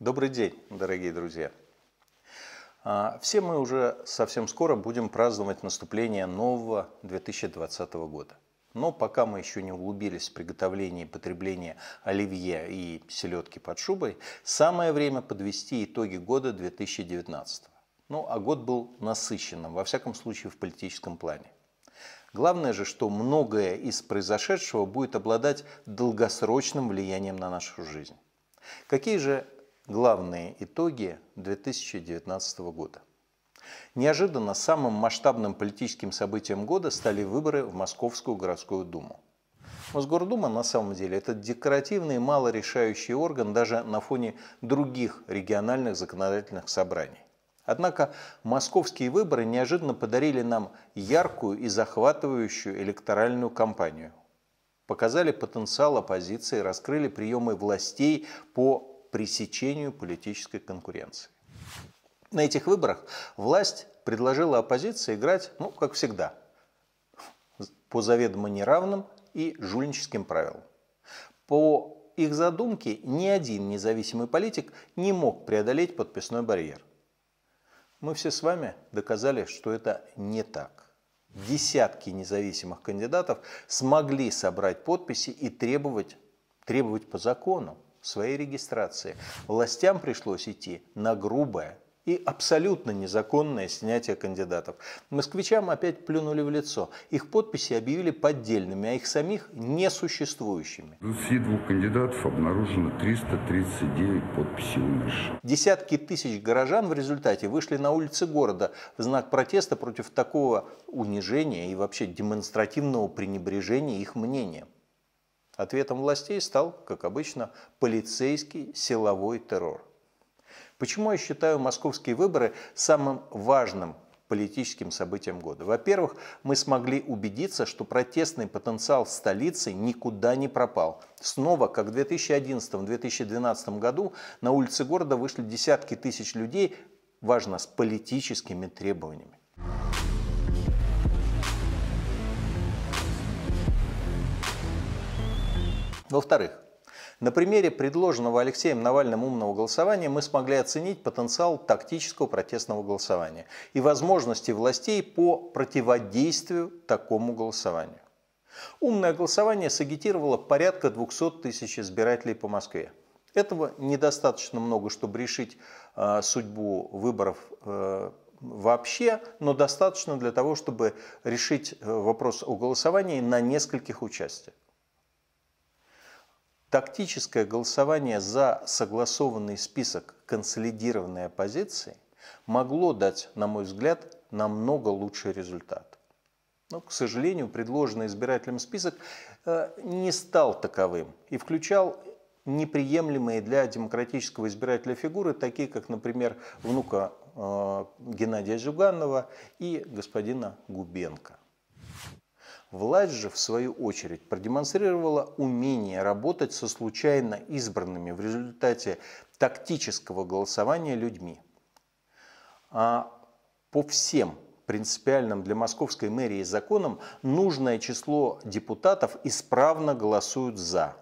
Добрый день, дорогие друзья! А, все мы уже совсем скоро будем праздновать наступление нового 2020 года. Но пока мы еще не углубились в приготовление и потребление оливье и селедки под шубой, самое время подвести итоги года 2019. Ну, а год был насыщенным, во всяком случае в политическом плане. Главное же, что многое из произошедшего будет обладать долгосрочным влиянием на нашу жизнь. Какие же главные итоги 2019 года. Неожиданно самым масштабным политическим событием года стали выборы в Московскую городскую думу. Мосгордума на самом деле это декоративный, малорешающий орган даже на фоне других региональных законодательных собраний. Однако московские выборы неожиданно подарили нам яркую и захватывающую электоральную кампанию. Показали потенциал оппозиции, раскрыли приемы властей по пресечению политической конкуренции. На этих выборах власть предложила оппозиции играть, ну, как всегда, по заведомо неравным и жульническим правилам. По их задумке ни один независимый политик не мог преодолеть подписной барьер. Мы все с вами доказали, что это не так. Десятки независимых кандидатов смогли собрать подписи и требовать, требовать по закону своей регистрации, властям пришлось идти на грубое и абсолютно незаконное снятие кандидатов. Москвичам опять плюнули в лицо. Их подписи объявили поддельными, а их самих несуществующими. В СИ двух кандидатов обнаружено 339 подписей умерших. Десятки тысяч горожан в результате вышли на улицы города в знак протеста против такого унижения и вообще демонстративного пренебрежения их мнением. Ответом властей стал, как обычно, полицейский силовой террор. Почему я считаю московские выборы самым важным политическим событием года? Во-первых, мы смогли убедиться, что протестный потенциал столицы никуда не пропал. Снова, как в 2011-2012 году, на улицы города вышли десятки тысяч людей, важно, с политическими требованиями. Во-вторых, на примере предложенного Алексеем Навальным умного голосования мы смогли оценить потенциал тактического протестного голосования и возможности властей по противодействию такому голосованию. Умное голосование сагитировало порядка 200 тысяч избирателей по Москве. Этого недостаточно много, чтобы решить э, судьбу выборов э, вообще, но достаточно для того, чтобы решить э, вопрос о голосовании на нескольких участиях. Тактическое голосование за согласованный список консолидированной оппозиции могло дать, на мой взгляд, намного лучший результат. Но, к сожалению, предложенный избирателям список э, не стал таковым и включал неприемлемые для демократического избирателя фигуры, такие как, например, внука э, Геннадия Зюганова и господина Губенко. Власть же, в свою очередь, продемонстрировала умение работать со случайно избранными в результате тактического голосования людьми. А по всем принципиальным для московской мэрии законам нужное число депутатов исправно голосуют «за».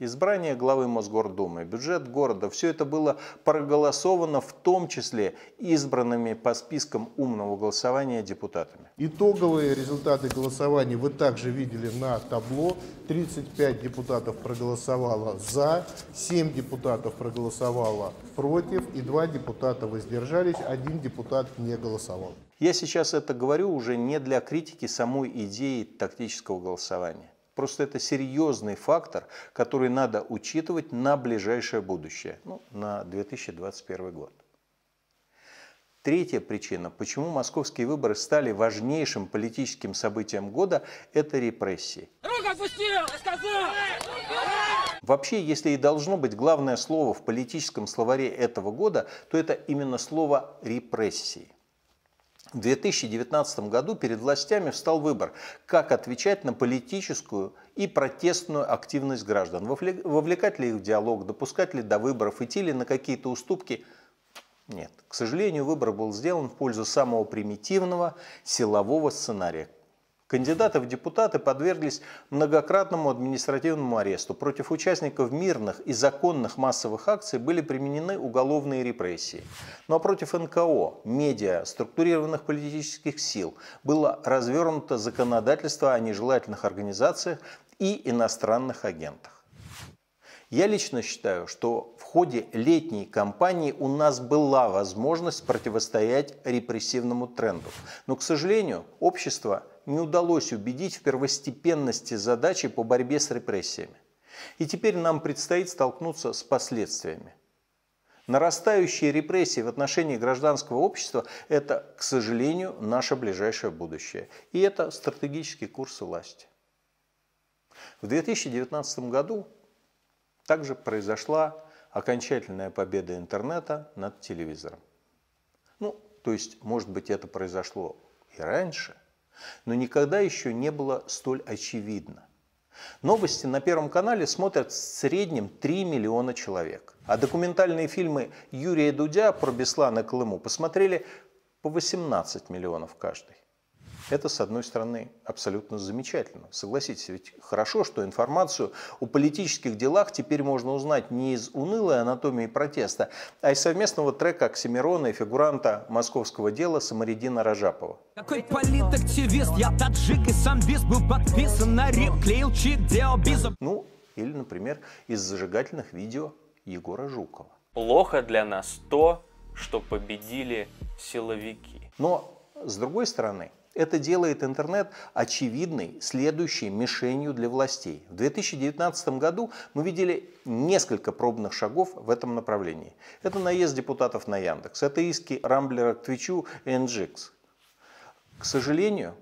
Избрание главы Мосгордумы, бюджет города – все это было проголосовано в том числе избранными по спискам умного голосования депутатами. Итоговые результаты голосования вы также видели на табло. 35 депутатов проголосовало «за», 7 депутатов проголосовало «против» и 2 депутата воздержались, один депутат не голосовал. Я сейчас это говорю уже не для критики самой идеи тактического голосования. Просто это серьезный фактор, который надо учитывать на ближайшее будущее, ну, на 2021 год. Третья причина, почему московские выборы стали важнейшим политическим событием года, это репрессии. Руку опустил, сказал! Вообще, если и должно быть главное слово в политическом словаре этого года, то это именно слово «репрессии». В 2019 году перед властями встал выбор, как отвечать на политическую и протестную активность граждан, вовлекать ли их в диалог, допускать ли до выборов, идти ли на какие-то уступки. Нет, к сожалению, выбор был сделан в пользу самого примитивного силового сценария, Кандидаты в депутаты подверглись многократному административному аресту. Против участников мирных и законных массовых акций были применены уголовные репрессии. Ну а против НКО, медиа, структурированных политических сил было развернуто законодательство о нежелательных организациях и иностранных агентах. Я лично считаю, что в ходе летней кампании у нас была возможность противостоять репрессивному тренду. Но, к сожалению, общество – не удалось убедить в первостепенности задачи по борьбе с репрессиями. И теперь нам предстоит столкнуться с последствиями. Нарастающие репрессии в отношении гражданского общества – это, к сожалению, наше ближайшее будущее. И это стратегический курс власти. В 2019 году также произошла окончательная победа интернета над телевизором. Ну, то есть, может быть, это произошло и раньше, но никогда еще не было столь очевидно. Новости на Первом канале смотрят в среднем 3 миллиона человек. А документальные фильмы Юрия Дудя про Беслана Клыму посмотрели по 18 миллионов каждый. Это, с одной стороны, абсолютно замечательно. Согласитесь, ведь хорошо, что информацию о политических делах теперь можно узнать не из унылой анатомии протеста, а из совместного трека Оксимирона и фигуранта московского дела Самаридина Рожапова. Какой политактивист, я таджик и сам был подписан на реп, клеил чит, делал бизов. Ну, или, например, из зажигательных видео Егора Жукова. Плохо для нас то, что победили силовики. Но, с другой стороны, это делает интернет очевидной следующей мишенью для властей. В 2019 году мы видели несколько пробных шагов в этом направлении. Это наезд депутатов на Яндекс, это иски Рамблера к Твичу и NGX. К сожалению,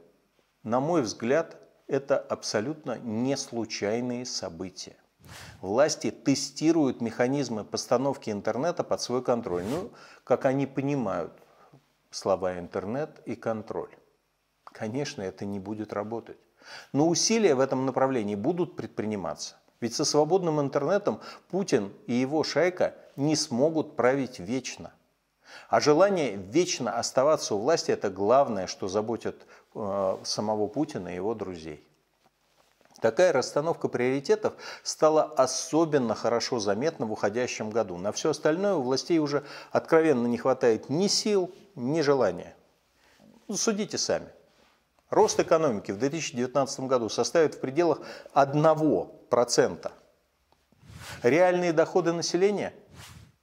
на мой взгляд, это абсолютно не случайные события. Власти тестируют механизмы постановки интернета под свой контроль. Ну, как они понимают слова интернет и контроль. Конечно, это не будет работать. Но усилия в этом направлении будут предприниматься. Ведь со свободным интернетом Путин и его шайка не смогут править вечно. А желание вечно оставаться у власти – это главное, что заботит э, самого Путина и его друзей. Такая расстановка приоритетов стала особенно хорошо заметна в уходящем году. На все остальное у властей уже откровенно не хватает ни сил, ни желания. Ну, судите сами. Рост экономики в 2019 году составит в пределах 1%. Реальные доходы населения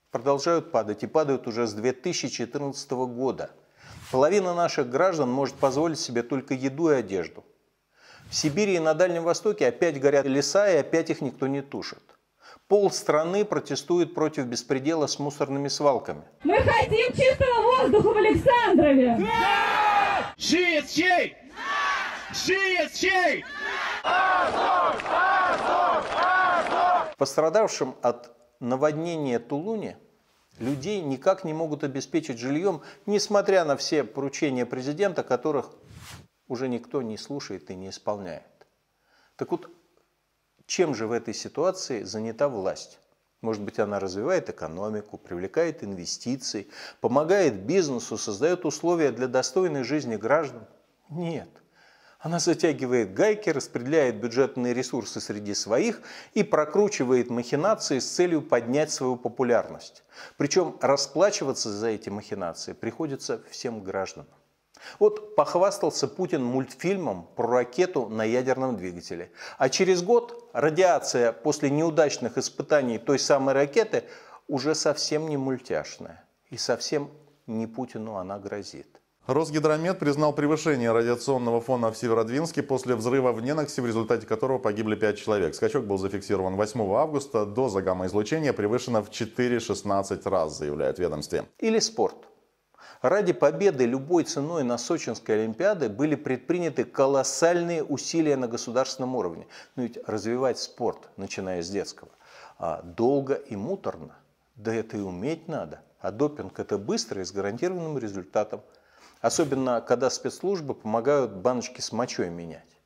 продолжают падать и падают уже с 2014 года. Половина наших граждан может позволить себе только еду и одежду. В Сибири и на Дальнем Востоке опять горят леса, и опять их никто не тушит. Пол страны протестует против беспредела с мусорными свалками. Мы хотим чистого воздуха в Александрове! Да! Чей? Чей Пострадавшим от наводнения Тулуни людей никак не могут обеспечить жильем, несмотря на все поручения президента, которых уже никто не слушает и не исполняет. Так вот, чем же в этой ситуации занята власть? Может быть, она развивает экономику, привлекает инвестиции, помогает бизнесу, создает условия для достойной жизни граждан? Нет – она затягивает гайки, распределяет бюджетные ресурсы среди своих и прокручивает махинации с целью поднять свою популярность. Причем расплачиваться за эти махинации приходится всем гражданам. Вот похвастался Путин мультфильмом про ракету на ядерном двигателе. А через год радиация после неудачных испытаний той самой ракеты уже совсем не мультяшная. И совсем не Путину она грозит. Росгидромет признал превышение радиационного фона в Северодвинске после взрыва в Неноксе, в результате которого погибли 5 человек. Скачок был зафиксирован 8 августа. Доза гамма-излучения превышена в 4-16 раз, заявляют ведомстве. Или спорт. Ради победы любой ценой на Сочинской Олимпиаде были предприняты колоссальные усилия на государственном уровне. Но ведь развивать спорт, начиная с детского, а, долго и муторно. Да это и уметь надо. А допинг – это быстро и с гарантированным результатом – Особенно, когда спецслужбы помогают баночки с мочой менять.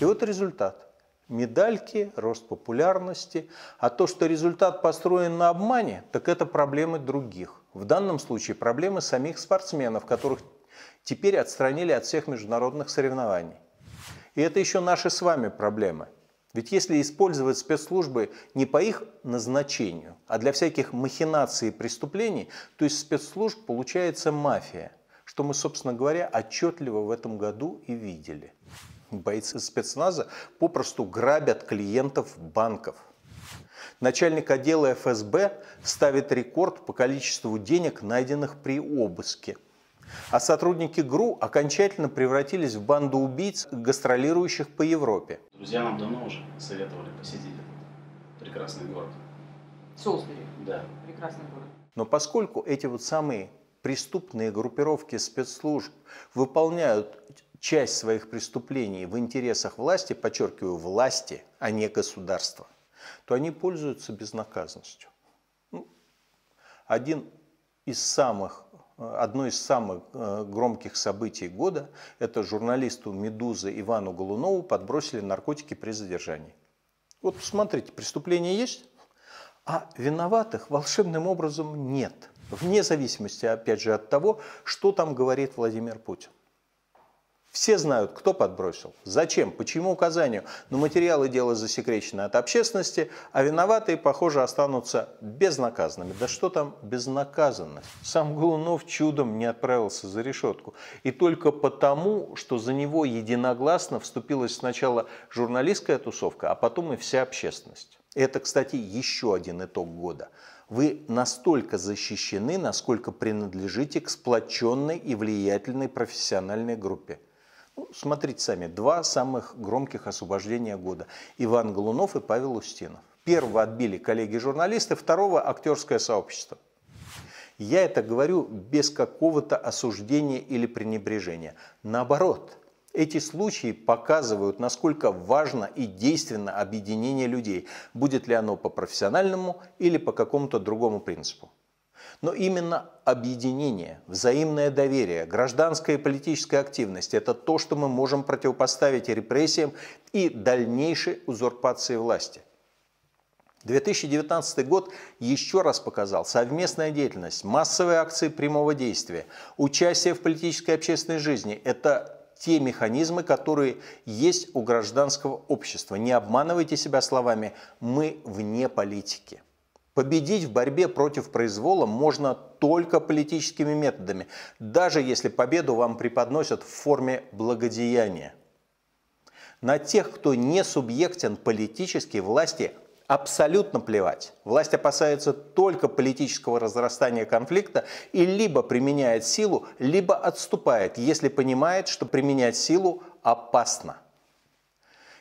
И вот результат. Медальки, рост популярности. А то, что результат построен на обмане, так это проблемы других. В данном случае проблемы самих спортсменов, которых теперь отстранили от всех международных соревнований. И это еще наши с вами проблемы. Ведь если использовать спецслужбы не по их назначению, а для всяких махинаций и преступлений, то из спецслужб получается мафия – что мы, собственно говоря, отчетливо в этом году и видели. Бойцы спецназа попросту грабят клиентов банков. Начальник отдела ФСБ ставит рекорд по количеству денег, найденных при обыске. А сотрудники ГРУ окончательно превратились в банду убийц, гастролирующих по Европе. Друзья нам давно уже советовали посетить этот прекрасный город. Солсбери? Да. Прекрасный город. Но поскольку эти вот самые преступные группировки спецслужб выполняют часть своих преступлений в интересах власти, подчеркиваю, власти, а не государства, то они пользуются безнаказанностью. Ну, один из самых, одно из самых э, громких событий года – это журналисту «Медузы» Ивану Голунову подбросили наркотики при задержании. Вот смотрите, преступление есть, а виноватых волшебным образом нет – Вне зависимости, опять же, от того, что там говорит Владимир Путин. Все знают, кто подбросил, зачем, почему указанию, но материалы дела засекречены от общественности, а виноватые, похоже, останутся безнаказанными. Да что там безнаказанность? Сам Голунов чудом не отправился за решетку. И только потому, что за него единогласно вступилась сначала журналистская тусовка, а потом и вся общественность. Это, кстати, еще один итог года – вы настолько защищены, насколько принадлежите к сплоченной и влиятельной профессиональной группе. Ну, смотрите сами, два самых громких освобождения года. Иван Голунов и Павел Устинов. Первого отбили коллеги-журналисты, второго – актерское сообщество. Я это говорю без какого-то осуждения или пренебрежения. Наоборот – эти случаи показывают, насколько важно и действенно объединение людей, будет ли оно по профессиональному или по какому-то другому принципу. Но именно объединение, взаимное доверие, гражданская и политическая активность – это то, что мы можем противопоставить репрессиям и дальнейшей узурпации власти. 2019 год еще раз показал совместная деятельность, массовые акции прямого действия, участие в политической и общественной жизни – это те механизмы, которые есть у гражданского общества. Не обманывайте себя словами «мы вне политики». Победить в борьбе против произвола можно только политическими методами, даже если победу вам преподносят в форме благодеяния. На тех, кто не субъектен политической власти, абсолютно плевать. Власть опасается только политического разрастания конфликта и либо применяет силу, либо отступает, если понимает, что применять силу опасно.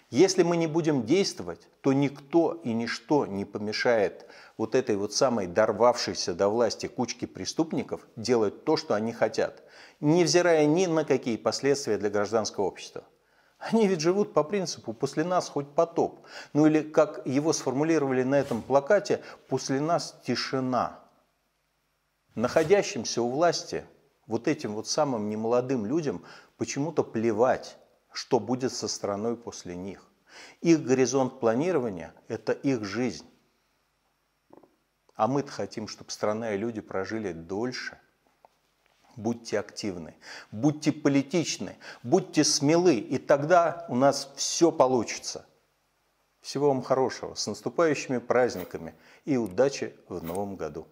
Если мы не будем действовать, то никто и ничто не помешает вот этой вот самой дорвавшейся до власти кучке преступников делать то, что они хотят, невзирая ни на какие последствия для гражданского общества. Они ведь живут по принципу «после нас хоть потоп». Ну или, как его сформулировали на этом плакате, «после нас тишина». Находящимся у власти, вот этим вот самым немолодым людям, почему-то плевать, что будет со страной после них. Их горизонт планирования – это их жизнь. А мы-то хотим, чтобы страна и люди прожили дольше – будьте активны, будьте политичны, будьте смелы, и тогда у нас все получится. Всего вам хорошего, с наступающими праздниками и удачи в новом году.